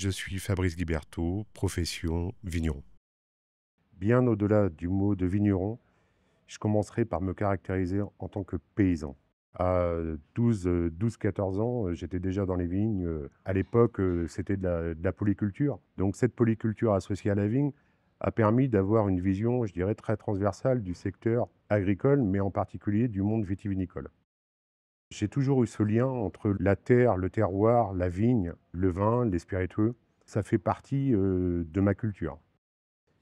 Je suis Fabrice Guiberto, profession vigneron. Bien au-delà du mot de vigneron, je commencerai par me caractériser en tant que paysan. À 12-14 ans, j'étais déjà dans les vignes. À l'époque, c'était de, de, la polyculture. Donc cette polyculture associée à la vigne a permis d'avoir une vision, je dirais, très transversale du secteur agricole, mais en particulier du monde vitivinicole. J'ai toujours eu ce lien entre la terre, le terroir, la vigne, le vin, les spiritueux. Ça fait partie euh, de ma culture.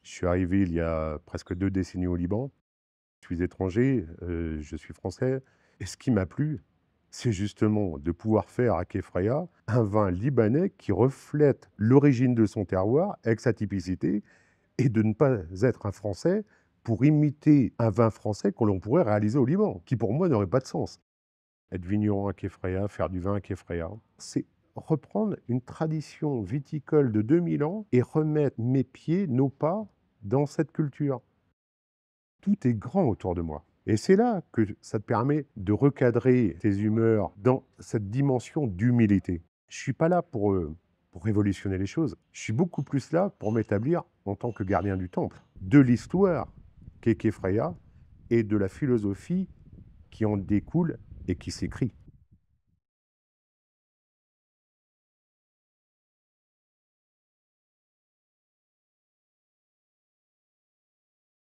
Je suis arrivé il y a presque deux décennies au Liban. Je suis étranger, euh, je suis français. Et ce qui m'a plu, c'est justement de pouvoir faire à Kefraya un vin libanais qui reflète l'origine de son terroir avec sa typicité et de ne pas être un Français pour imiter un vin français que l'on pourrait réaliser au Liban, qui pour moi n'aurait pas de sens être vigneron à Kefreya, faire du vin à C'est reprendre une tradition viticole de 2000 ans et remettre mes pieds, nos pas, dans cette culture. Tout est grand autour de moi. Et c'est là que ça te permet de recadrer tes humeurs dans cette dimension d'humilité. Je ne suis pas là pour, euh, pour révolutionner les choses. Je suis beaucoup plus là pour m'établir en tant que gardien du temple, de l'histoire qu'est Kefreya et de la philosophie qui en découle et qui s'écrit.